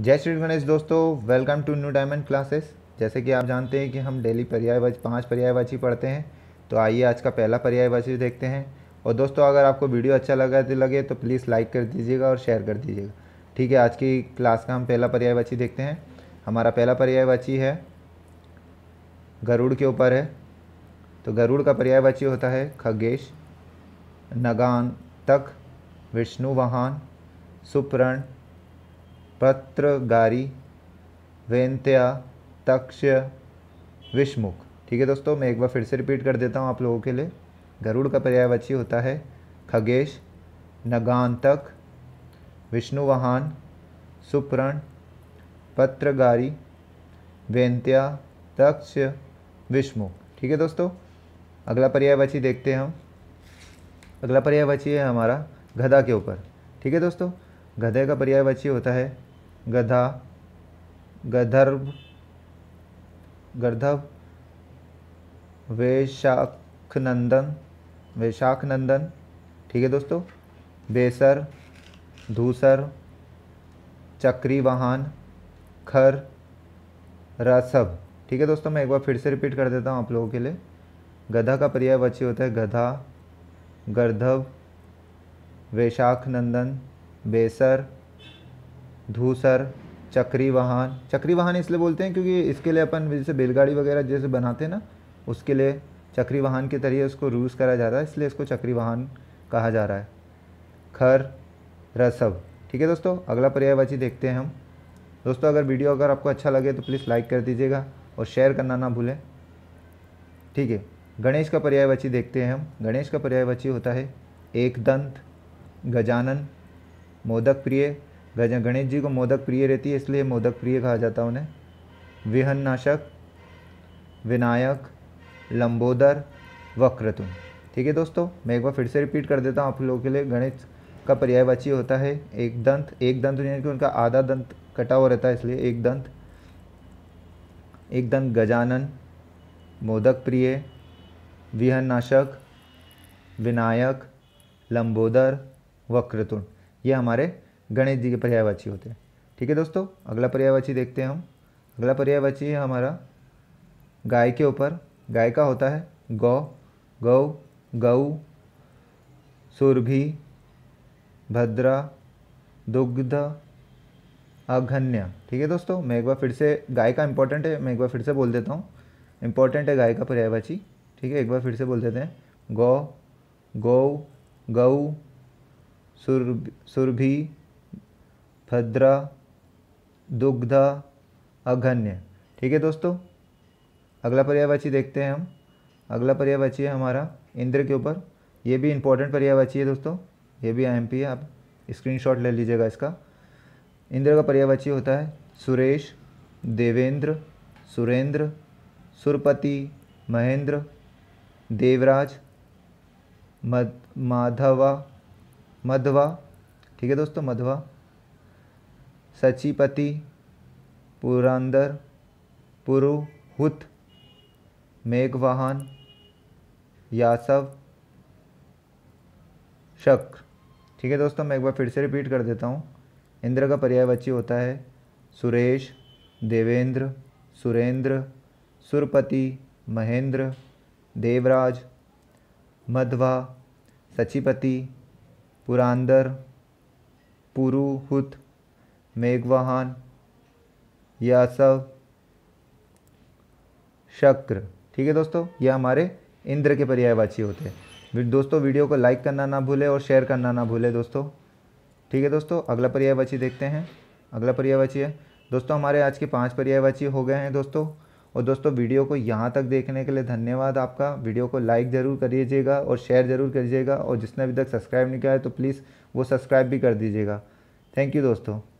जय श्री गणेश दोस्तों welcome to new diamond classes जैसे कि आप जानते हैं कि हम डेली पर्यायवाची पांच पर्यायवाची पढ़ते हैं तो आइए आज का पहला पर्यायवाची देखते हैं और दोस्तों अगर आपको वीडियो अच्छा लगा तो लगे तो प्लीज़ लाइक कर दीजिएगा और शेयर कर दीजिएगा ठीक है आज की क्लास का हम पहला पर्यायवाची देखते हैं हमारा पहला पर्यायवाची है गरुड़ के ऊपर है तो गरुड़ का पर्यायवाची होता है खगेश नगान तक विष्णु वाहन सुप्रण पत्रगारी वेंत्या तक्ष विषमुख ठीक है दोस्तों मैं एक बार फिर से रिपीट कर देता हूँ आप लोगों के लिए गरुड़ का पर्यायवाची होता है खगेश नगांतक विष्णुवाहन सुप्रण पत्रगारी वेंत्या तक्ष विषमुख ठीक है दोस्तों अगला पर्यायवाची देखते हैं हम अगला पर्यायवाची है हमारा गधा के ऊपर ठीक है दोस्तों गधे का पर्यायवाची होता है गधा गधर्भ गर्धव वैशाखनंदन वैशाखनंदन ठीक है दोस्तों बेसर धूसर चक्री वाहन खर रसभ ठीक है दोस्तों मैं एक बार फिर से रिपीट कर देता हूँ आप लोगों के लिए गधा का पर्याय वची होता है गधा गर्धव वैशाखनंदन बेसर धूसर चक्री वाहन चक्री वाहन इसलिए बोलते हैं क्योंकि इसके लिए अपन जैसे बैलगाड़ी वगैरह जैसे बनाते हैं ना उसके लिए चक्री वाहन के तरीके उसको रूस करा जा रहा है इसलिए इसको चक्री वाहन कहा जा रहा है खर रसव ठीक है दोस्तों अगला पर्यायवाची देखते हैं हम दोस्तों अगर वीडियो अगर आपको अच्छा लगे तो प्लीज़ लाइक कर दीजिएगा और शेयर करना ना भूलें ठीक है गणेश का पर्यायवाची देखते हैं हम गणेश का पर्यायवाची होता है एक दंत गजानन मोदक प्रिय गणेश जी को मोदक प्रिय रहती है इसलिए मोदक प्रिय कहा जाता है उन्हें विहन नाशक विनायक लंबोदर वक्रतु ठीक है दोस्तों मैं एक बार फिर से रिपीट कर देता हूँ आप लोगों के लिए गणेश का पर्यायवाची होता है एक दंत एक दंत यानी कि उनका आधा दंत कटा हुआ रहता है इसलिए एक दंत एक दंत गजानन मोदक प्रिय विहन नाशक विनायक लंबोदर वक्रतुण ये हमारे गणेश जी के पर्यायवाची होते हैं ठीक है दोस्तों अगला पर्यायवाची देखते हैं हम अगला पर्यायवाची है हमारा गाय के ऊपर गाय का होता है गौ गौ गऊ सुरभि भद्रा दुग्ध अघन्य ठीक है दोस्तों मैं एक बार फिर से गाय का इंपॉर्टेंट है मैं एक बार फिर से बोल देता हूँ इंपॉर्टेंट है गाय का पर्यायवाची ठीक है एक बार फिर से बोल देते हैं गौ गौ गऊ सुर सुरभि भद्र दुग्ध अघन्य ठीक है दोस्तों अगला पर्यायवाची देखते हैं हम अगला पर्यायवाची है हमारा इंद्र के ऊपर ये भी इंपॉर्टेंट पर्यायवाची है दोस्तों ये भी आई है आप स्क्रीनशॉट ले लीजिएगा इसका इंद्र का पर्यायवाची होता है सुरेश देवेंद्र सुरेंद्र सुरपति महेंद्र देवराज मध माधवा मधवा ठीक है दोस्तों मधवा सचिपति पुरंदर पुरुहुत मेघवाहन यासव शक ठीक है दोस्तों मैं एक बार फिर से रिपीट कर देता हूँ इंद्र का पर्यायवाची होता है सुरेश देवेंद्र सुरेंद्र सुरपति महेंद्र देवराज मधवा सचिपति पुरांदर पुरुहुत मेघवाहन यासव शक्र ठीक है दोस्तों ये हमारे इंद्र के पर्यायवाची होते हैं दोस्तों वीडियो को लाइक करना ना भूले और शेयर करना ना भूले दोस्तों ठीक है दोस्तों अगला पर्यायवाची देखते हैं अगला पर्यायवाची है दोस्तों हमारे आज के पांच पर्यायवाची हो गए हैं दोस्तों और दोस्तों वीडियो को यहाँ तक देखने के लिए धन्यवाद आपका वीडियो को लाइक ज़रूर करिएगा और शेयर ज़रूर करिएगा और जिसने अभी तक सब्सक्राइब नहीं किया है तो प्लीज़ वो सब्सक्राइब भी कर दीजिएगा थैंक यू दोस्तों